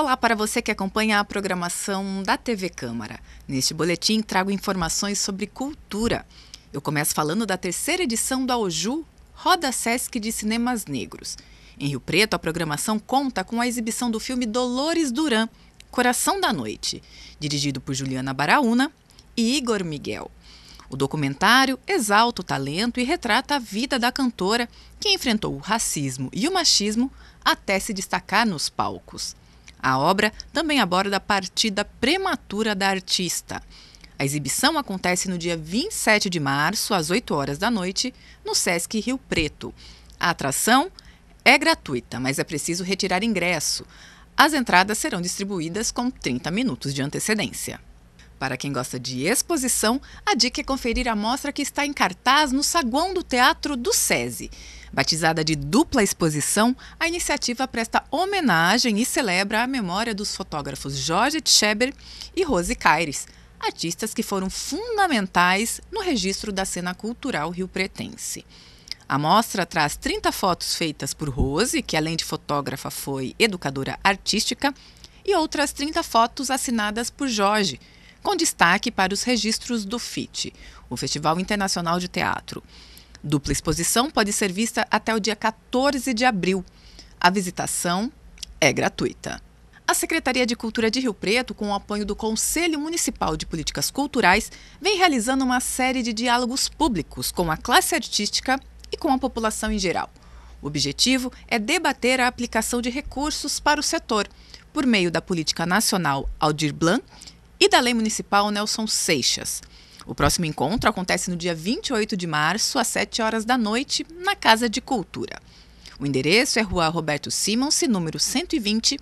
Olá para você que acompanha a programação da TV Câmara. Neste boletim trago informações sobre cultura. Eu começo falando da terceira edição do Auju, Roda Sesc de Cinemas Negros. Em Rio Preto, a programação conta com a exibição do filme Dolores Duran, Coração da Noite, dirigido por Juliana Baraúna e Igor Miguel. O documentário exalta o talento e retrata a vida da cantora que enfrentou o racismo e o machismo até se destacar nos palcos. A obra também aborda a partida prematura da artista. A exibição acontece no dia 27 de março, às 8 horas da noite, no Sesc Rio Preto. A atração é gratuita, mas é preciso retirar ingresso. As entradas serão distribuídas com 30 minutos de antecedência. Para quem gosta de exposição, a dica é conferir a mostra que está em cartaz no saguão do Teatro do SESI. Batizada de dupla exposição, a iniciativa presta homenagem e celebra a memória dos fotógrafos Jorge Tcheber e Rose Caires, artistas que foram fundamentais no registro da cena cultural rio-pretense. A mostra traz 30 fotos feitas por Rose, que além de fotógrafa foi educadora artística, e outras 30 fotos assinadas por Jorge, com destaque para os registros do FIT, o Festival Internacional de Teatro. Dupla exposição pode ser vista até o dia 14 de abril. A visitação é gratuita. A Secretaria de Cultura de Rio Preto, com o apoio do Conselho Municipal de Políticas Culturais, vem realizando uma série de diálogos públicos com a classe artística e com a população em geral. O objetivo é debater a aplicação de recursos para o setor, por meio da Política Nacional Aldir Blanc e da Lei Municipal Nelson Seixas. O próximo encontro acontece no dia 28 de março, às 7 horas da noite, na Casa de Cultura. O endereço é Rua Roberto Simons, número 120,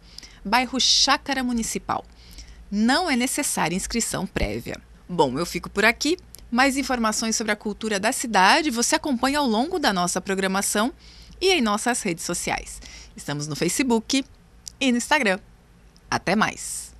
bairro Chácara Municipal. Não é necessária inscrição prévia. Bom, eu fico por aqui. Mais informações sobre a cultura da cidade você acompanha ao longo da nossa programação e em nossas redes sociais. Estamos no Facebook e no Instagram. Até mais!